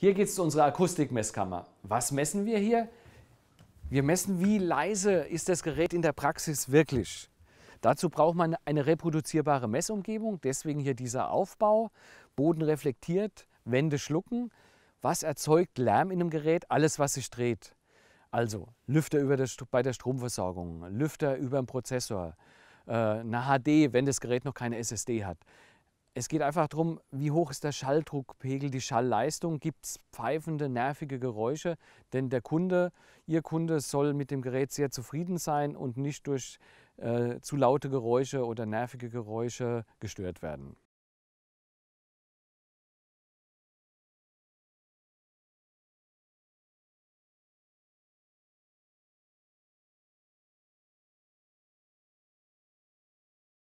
Hier geht es zu unserer Akustikmesskammer. Was messen wir hier? Wir messen, wie leise ist das Gerät in der Praxis wirklich. Dazu braucht man eine reproduzierbare Messumgebung, deswegen hier dieser Aufbau. Boden reflektiert, Wände schlucken. Was erzeugt Lärm in einem Gerät? Alles, was sich dreht. Also Lüfter das, bei der Stromversorgung, Lüfter über den Prozessor, äh, eine HD, wenn das Gerät noch keine SSD hat. Es geht einfach darum, wie hoch ist der Schalldruckpegel, die Schallleistung, gibt es pfeifende, nervige Geräusche, denn der Kunde, Ihr Kunde soll mit dem Gerät sehr zufrieden sein und nicht durch äh, zu laute Geräusche oder nervige Geräusche gestört werden.